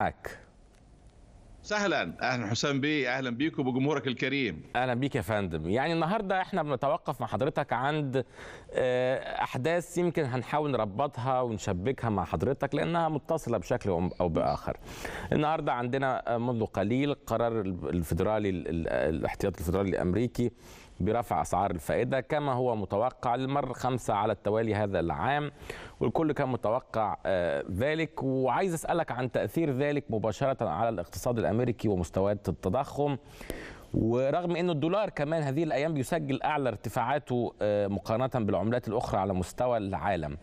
معك سهلا اهلا حسام بي اهلا بيك وبجمهورك الكريم اهلا بيك يا فندم يعني النهارده احنا بنتوقف مع حضرتك عند آه، احداث يمكن هنحاول نربطها ونشبكها مع حضرتك لانها متصله بشكل او باخر النهارده عندنا آه، منذ قليل قرار الفدرالي الاحتياطي الفدرالي الامريكي برفع أسعار الفائدة كما هو متوقع للمرة الخامسة على التوالي هذا العام والكل كان متوقع آه، ذلك وعايز أسألك عن تأثير ذلك مباشرة على الاقتصاد الأمريكي ومستويات التضخم ورغم أن الدولار كمان هذه الأيام بيسجل أعلى ارتفاعاته آه، مقارنة بالعملات الأخرى على مستوى العالم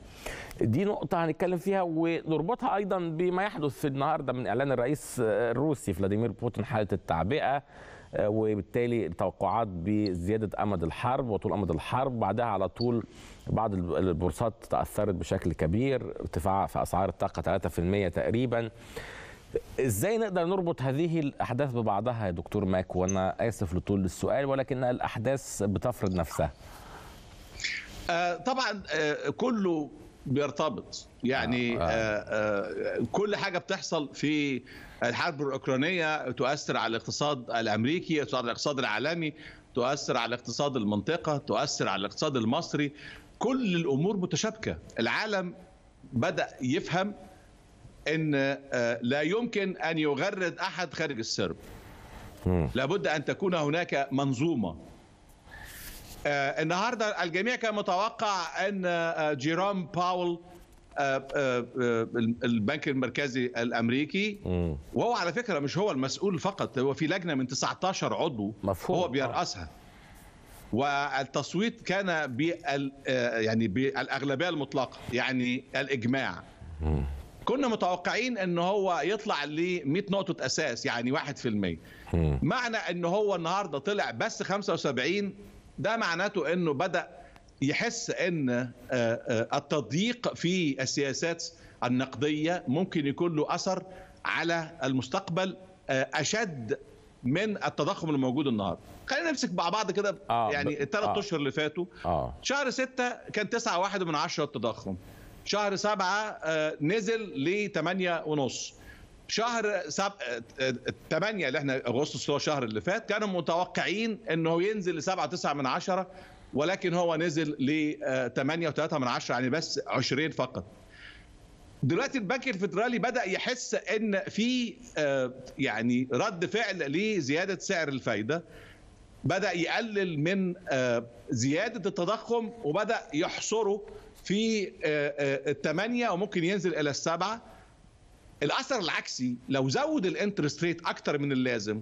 دي نقطة هنتكلم فيها ونربطها أيضا بما يحدث النهاردة من إعلان الرئيس آه، الروسي فلاديمير بوتين حالة التعبئة آه، وبالتالي توقعات بزياده امد الحرب وطول امد الحرب بعدها على طول بعض البورصات تاثرت بشكل كبير ارتفاع في اسعار الطاقه 3% تقريبا ازاي نقدر نربط هذه الاحداث ببعضها يا دكتور ماك وانا اسف لطول السؤال ولكن الاحداث بتفرض نفسها آه طبعا آه كله بيرتبط يعني آه. آه. آه, آه، كل حاجه بتحصل في الحرب الاوكرانيه تؤثر على الاقتصاد الامريكي تؤثر على الاقتصاد العالمي تؤثر على اقتصاد المنطقه تؤثر على الاقتصاد المصري كل الامور متشابكه العالم بدا يفهم ان آه، لا يمكن ان يغرد احد خارج السرب لابد ان تكون هناك منظومه آه، النهارده الجميع كان متوقع ان آه، جيرام باول آه، آه، آه، البنك المركزي الامريكي وهو على فكره مش هو المسؤول فقط هو في لجنه من 19 عضو مفهوم. هو بيرأسها والتصويت كان بال يعني بالاغلبيه المطلقه يعني الاجماع كنا متوقعين ان هو يطلع ل 100 نقطه اساس يعني 1% معنى ان هو النهارده طلع بس 75 ده معناته انه بدا يحس ان آه، آه، التضييق في السياسات النقديه ممكن يكون له اثر على المستقبل آه، اشد من التضخم الموجود النهارده خلينا نمسك مع بعض كده آه يعني الثلاث آه اشهر اللي فاتوا آه شهر 6 كان 9.1 من 10 التضخم شهر 7 نزل ل ونص شهر سب... 8 اللي احنا اغسطس هو الشهر اللي فات كانوا متوقعين انه ينزل ل 7 9 من 10 ولكن هو نزل ل 8.3 آه، من 10 يعني بس 20 فقط دلوقتي البنك الفيدرالي بدا يحس ان في آه، يعني رد فعل لزياده سعر الفايده بدا يقلل من آه، زياده التضخم وبدا يحصره في الثمانية وممكن ينزل الى السبعة الاثر العكسي لو زود الانترست ريت اكتر من اللازم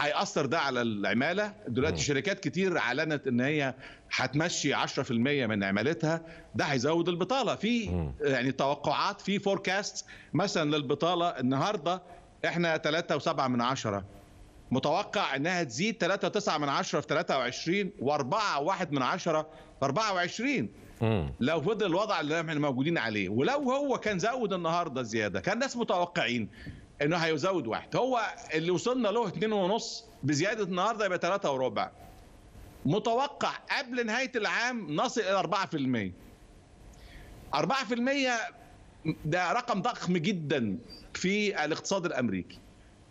هيأثر ده على العماله دلوقتي شركات كتير اعلنت ان هي هتمشي 10% من عمالتها ده هيزود البطاله في يعني توقعات في فوركاست مثلا للبطاله النهارده احنا 3.7 من عشرة متوقع انها تزيد 3.9 من عشرة في 23 و4.1 من عشرة في 24 لو فضل الوضع اللي احنا موجودين عليه ولو هو كان زود النهارده زياده كان ناس متوقعين انه هيزود واحد هو اللي وصلنا له 2.5 بزياده النهارده يبقى 3 وربع متوقع قبل نهايه العام نصل الى 4% 4% ده رقم ضخم جدا في الاقتصاد الامريكي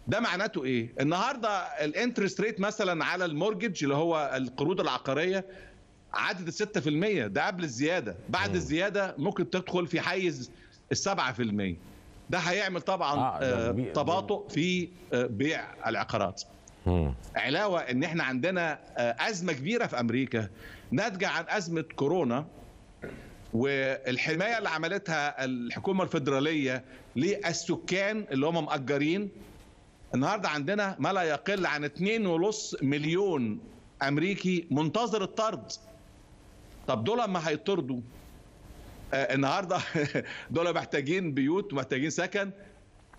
ده معناته ايه النهارده الانترست ريت مثلا على المورجج اللي هو القروض العقاريه عدت 6% ده قبل الزياده بعد الزياده ممكن تدخل في حيز السبعة في المية ده هيعمل طبعا آه, آه، تباطؤ في آه، بيع العقارات علاوه ان احنا عندنا آه، ازمه كبيره في امريكا ناتجه عن ازمه كورونا والحمايه اللي عملتها الحكومه الفدراليه للسكان اللي هم مأجرين النهارده عندنا ما لا يقل عن 2.5 مليون امريكي منتظر الطرد طب دول ما هيطردوا آه، النهارده دول محتاجين بيوت ومحتاجين سكن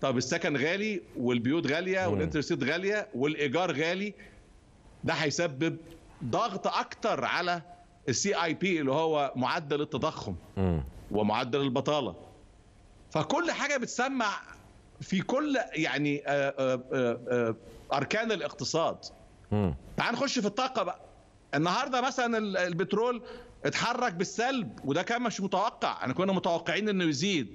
طب السكن غالي والبيوت غاليه والانترست غاليه والايجار غالي ده هيسبب ضغط اكتر على السي اي بي اللي هو معدل التضخم ومعدل البطاله فكل حاجه بتسمع في كل يعني آه، آه، اركان الاقتصاد تعال نخش في الطاقه بقى النهارده مثلا البترول اتحرك بالسلب وده كان مش متوقع انا كنا متوقعين انه يزيد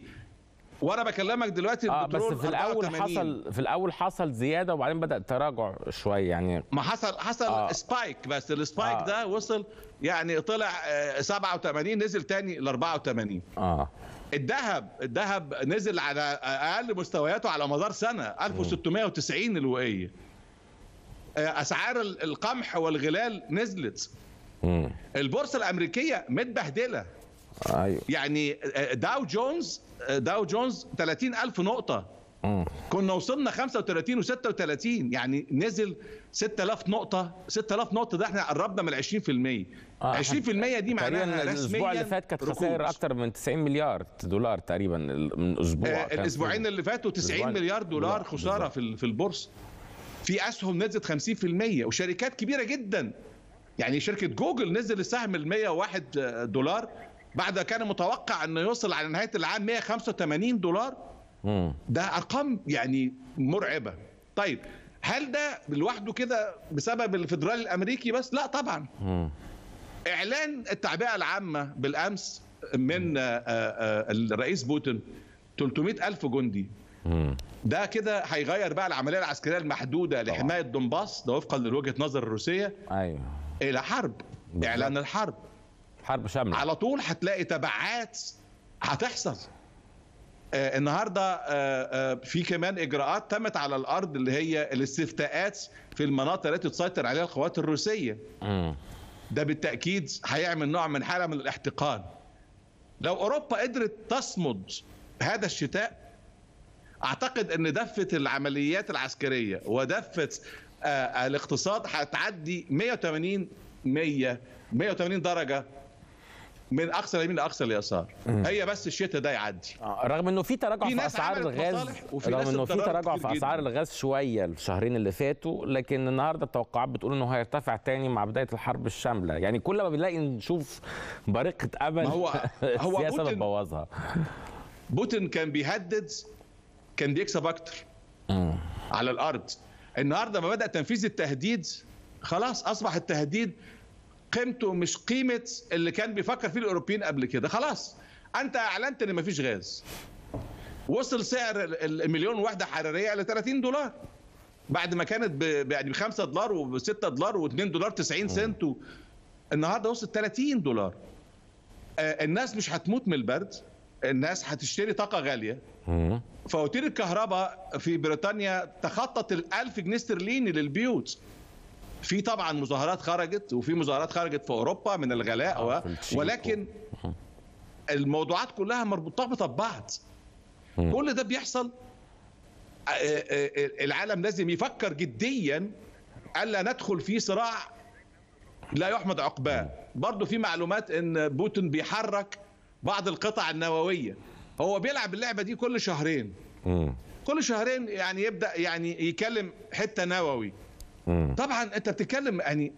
وانا بكلمك دلوقتي آه بس في الاول 80. حصل في الاول حصل زياده وبعدين بدا تراجع شويه يعني ما حصل حصل آه. سبايك بس السبايك آه. ده وصل يعني طلع 87 آه، نزل تاني ل 84 اه الذهب الذهب نزل على اقل مستوياته على مدار سنه 1690 الوقيه آه، اسعار القمح والغلال نزلت البورصه الامريكيه متبهدله ايوه يعني آه، داو جونز آه، داو جونز 30000 نقطه مم. كنا وصلنا 35 و36 يعني نزل 6000 نقطه 6000 نقطه ده احنا قربنا من 20% آه 20% دي معناها الاسبوع اللي فات كانت خسائر اكتر من 90 مليار دولار تقريبا من اسبوع آه الاسبوعين اللي فاتوا 90 مليار دولار خساره في في البورصه في اسهم نزلت 50% وشركات كبيره جدا يعني شركه جوجل نزل السهم ال 101 دولار بعد كان متوقع انه يوصل على نهايه العام 185 دولار ده ارقام يعني مرعبه طيب هل ده لوحده كده بسبب الفدرالي الامريكي بس لا طبعا اعلان التعبئه العامه بالامس من آه، آه، آه، الرئيس بوتين 300 ألف جندي ده كده هيغير بقى العمليه العسكريه المحدوده لحمايه دونباس ده وفقا لوجهه نظر الروسيه ايوه الى حرب بالضبط. اعلان الحرب حرب شامله على طول هتلاقي تبعات هتحصل آه النهارده آه آه في كمان اجراءات تمت على الارض اللي هي الاستفتاءات في المناطق التي تسيطر عليها القوات الروسيه م. ده بالتاكيد هيعمل نوع من حاله من الاحتقان لو اوروبا قدرت تصمد هذا الشتاء اعتقد ان دفه العمليات العسكريه ودفه آه، الاقتصاد هتعدي 180 100 180 درجه من اقصى اليمين لاقصى اليسار هي بس الشتاء ده يعدي آه رغم انه في تراجع في, في اسعار الغاز وفي رغم انه في تراجع في اسعار الغاز شويه الشهرين اللي فاتوا لكن النهارده التوقعات بتقول انه هيرتفع تاني مع بدايه الحرب الشامله يعني كل ما بنلاقي نشوف بريقه امل هو هو السياسه بتبوظها بوتين كان بيهدد كان بيكسب اكتر على الارض النهارده ما بدا تنفيذ التهديد خلاص اصبح التهديد قيمته مش قيمه اللي كان بيفكر فيه الاوروبيين قبل كده خلاص انت اعلنت ان مفيش غاز وصل سعر المليون وحده حراريه ل 30 دولار بعد ما كانت يعني ب 5 دولار و6 دولار و2 دولار 90 سنت و... النهارده وصلت 30 دولار آه، الناس مش هتموت من البرد الناس هتشتري طاقه غاليه فواتير الكهرباء في بريطانيا تخطت ال 1000 جنيه استرليني للبيوت في طبعا مظاهرات خرجت وفي مظاهرات خرجت في اوروبا من الغلاء و... ولكن الموضوعات كلها مرتبطه ببعض كل ده بيحصل آه، آه، آه، العالم لازم يفكر جديا الا ندخل في صراع لا يحمد عقباه برضه في معلومات ان بوتين بيحرك بعض القطع النوويه هو بيلعب اللعبه دي كل شهرين مم. كل شهرين يعني يبدا يعني يكلم حته نووي مم. طبعا انت بتتكلم يعني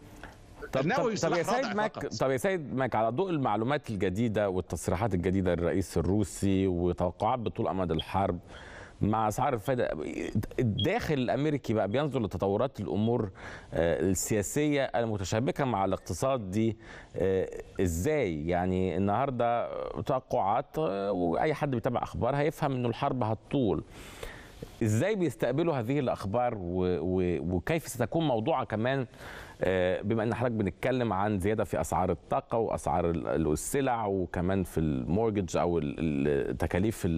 طب, طب, طب يا سيد ماك طب يا سيد ماك على ضوء المعلومات الجديده والتصريحات الجديده للرئيس الروسي وتوقعات بطول امد الحرب مع اسعار الفائده الداخل الامريكي بقى بينظر لتطورات الامور آه، السياسيه المتشابكه مع الاقتصاد دي آه، ازاي يعني النهارده توقعات آه، واي حد بيتابع اخبار هيفهم انه الحرب هتطول ازاي بيستقبلوا هذه الاخبار وكيف ستكون موضوعه كمان آه، بما ان حضرتك بنتكلم عن زياده في اسعار الطاقه واسعار السلع وكمان في المورجج او تكاليف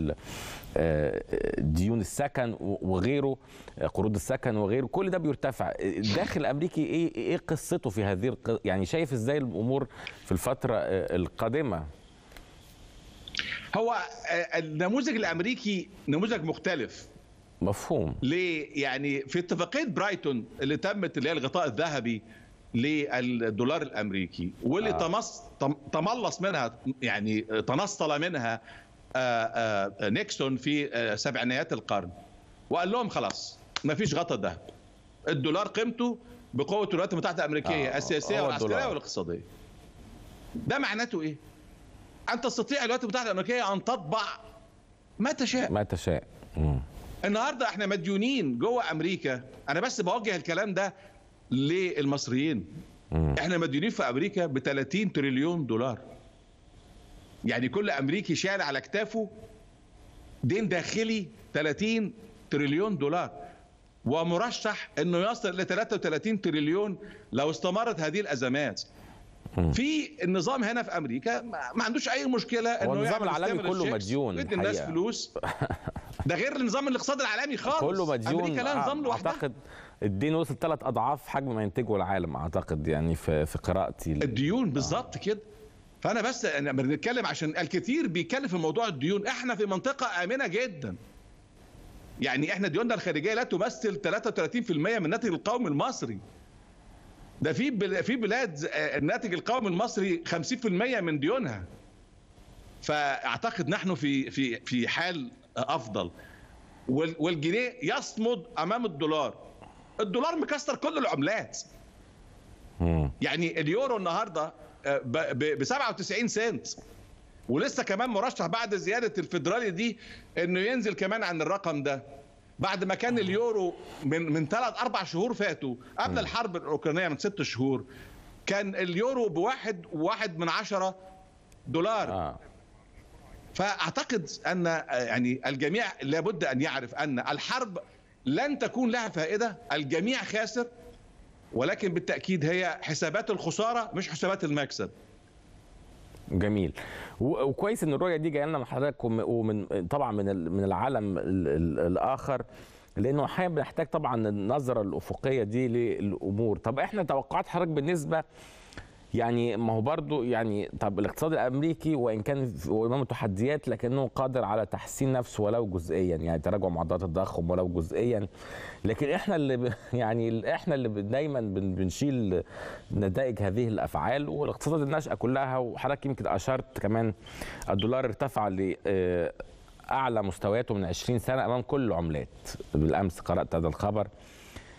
آه، ديون السكن وغيره آه، قروض السكن وغيره كل ده بيرتفع الداخل الامريكي ايه ايه قصته في هذه يعني شايف ازاي الامور في الفتره القادمه هو النموذج الامريكي نموذج مختلف مفهوم ليه يعني في اتفاقيه برايتون اللي تمت اللي هي الغطاء الذهبي للدولار الامريكي واللي آه. تمص تملص منها يعني تنصل منها آآ آه، آآ آه، نيكسون في آه، سبعينيات القرن وقال لهم خلاص ما فيش غطاء ذهب الدولار قيمته بقوه الولايات المتحده الامريكيه آه. السياسيه والعسكريه والاقتصاديه ده معناته ايه ان تستطيع الولايات المتحده الامريكيه ان تطبع ما تشاء ما تشاء مم. النهارده احنا مديونين جوه امريكا انا بس بوجه الكلام ده للمصريين احنا مديونين في امريكا ب 30 تريليون دولار يعني كل امريكي شال على كتافه دين داخلي 30 تريليون دولار ومرشح انه يصل ل 33 تريليون لو استمرت هذه الازمات في النظام هنا في امريكا ما عندوش اي مشكله انه النظام العالمي كله مديون الناس فلوس ده غير النظام الاقتصادي العالمي خالص كله مديون امريكا لها نظام لوحدها اعتقد الدين وصل ثلاث اضعاف حجم ما ينتجه العالم اعتقد يعني في في قراءتي الديون آه. بالظبط كده فانا بس انا بنتكلم عشان الكثير بيتكلم في موضوع الديون احنا في منطقه امنه جدا يعني احنا ديوننا الخارجيه لا تمثل 33% من الناتج القومي المصري ده في في بلاد الناتج آه، القومي المصري 50% من ديونها فاعتقد نحن في في في حال افضل والجنيه يصمد امام الدولار الدولار مكسر كل العملات يعني اليورو النهارده آه، ب 97 سنت ولسه كمان مرشح بعد زياده الفدرالي دي انه ينزل كمان عن الرقم ده بعد ما كان اليورو من من ثلاث اربع شهور فاتوا قبل الحرب الاوكرانيه من ست شهور كان اليورو بواحد واحد من عشرة دولار آه. فاعتقد ان يعني الجميع لابد ان يعرف ان الحرب لن تكون لها فائده الجميع خاسر ولكن بالتاكيد هي حسابات الخساره مش حسابات المكسب جميل وكويس ان الرؤيه دي جايه لنا من حضرتك ومن طبعا من من العالم الاخر لانه احيانا بنحتاج طبعا النظره الافقيه دي للامور طب احنا توقعات حضرتك بالنسبه يعني ما هو برضه يعني طب الاقتصاد الامريكي وان كان وامامه تحديات لكنه قادر على تحسين نفسه ولو جزئيا يعني تراجع معدلات التضخم ولو جزئيا لكن احنا اللي ب... يعني احنا اللي دايما بنشيل نتائج هذه الافعال والاقتصاد الناشئه كلها وحضرتك يمكن اشرت كمان الدولار ارتفع ل آه، اعلى مستوياته من 20 سنه امام كل العملات بالامس قرات هذا الخبر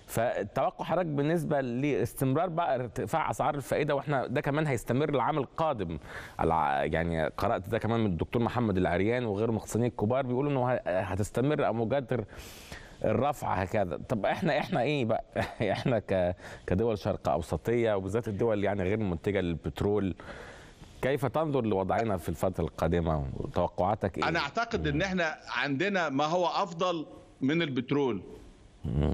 فتوقع حضرتك بالنسبه لاستمرار بقى ارتفاع اسعار الفائده واحنا ده كمان هيستمر العام القادم يعني قرات ده كمان من الدكتور محمد العريان وغير مختصين الكبار بيقولوا انه هتستمر او مجادله الرفع هكذا طب احنا احنا ايه بقى احنا كدول شرق اوسطيه وبالذات الدول يعني غير منتجه للبترول كيف تنظر لوضعنا في الفتره القادمه وتوقعاتك ايه انا اعتقد ان احنا عندنا ما هو افضل من البترول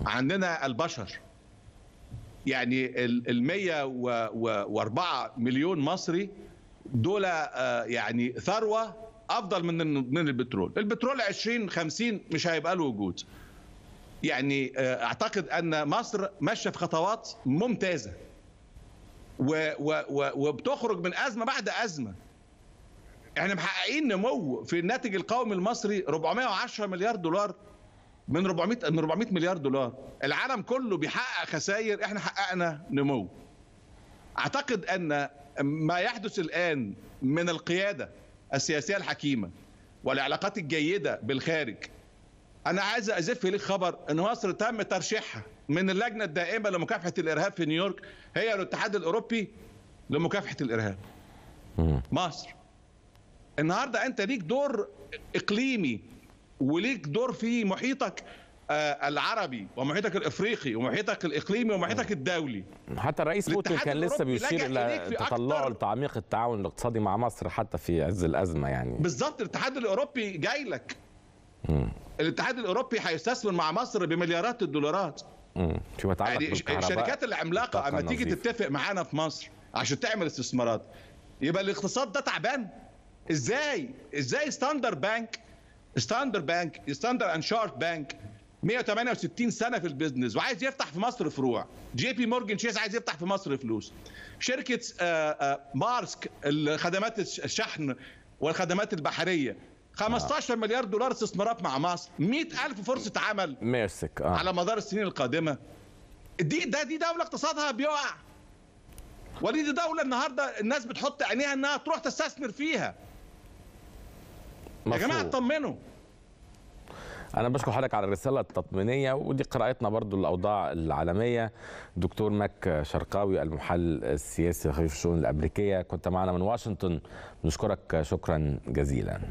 عندنا البشر يعني ال 104 مليون مصري دول آه، يعني ثروه افضل من من البترول البترول 20 50 مش هيبقى له وجود يعني آه، اعتقد ان مصر ماشيه في خطوات ممتازه و و و وبتخرج من ازمه بعد ازمه احنا محققين نمو في الناتج القومي المصري 410 مليار دولار من 400 من 400 مليار دولار العالم كله بيحقق خسائر احنا حققنا نمو اعتقد ان ما يحدث الان من القياده السياسيه الحكيمه والعلاقات الجيده بالخارج انا عايز ازف لك خبر ان مصر تم ترشيحها من اللجنه الدائمه لمكافحه الارهاب في نيويورك هي الاتحاد الاوروبي لمكافحه الارهاب مصر النهارده انت ليك دور اقليمي وليك دور في محيطك آه، العربي ومحيطك الافريقي ومحيطك الاقليمي ومحيطك الدولي حتى الرئيس بوتين كان لسه بيشير الى تطلعه لتعميق التعاون الاقتصادي مع مصر حتى في عز الازمه يعني بالظبط الاتحاد الاوروبي جاي لك الاتحاد الاوروبي هيستثمر مع مصر بمليارات الدولارات امم فيما يتعلق يعني الشركات العملاقه اما تيجي تتفق معانا في مصر عشان تعمل استثمارات يبقى الاقتصاد ده تعبان ازاي ازاي ستاندر بانك ستاندر بانك ستاندر اند شارت بانك 168 سنه في البيزنس وعايز يفتح في مصر فروع جي بي مورجن شيس عايز يفتح في مصر فلوس شركه آه، آه، مارسك الخدمات الشحن والخدمات البحريه 15 مليار دولار استثمارات مع مصر 100000 فرصه عمل ميرسك آه. على مدار السنين القادمه دي ده دي دوله اقتصادها بيقع ودي دوله النهارده الناس بتحط عينيها انها تروح تستثمر فيها يا جماعه اطمنوا انا بشكر حضرتك على الرساله التطمينيه ودي قراءتنا برضو للاوضاع العالميه دكتور مك شرقاوي المحلل السياسي خليفه الشؤون الامريكيه كنت معنا من واشنطن نشكرك شكرا جزيلا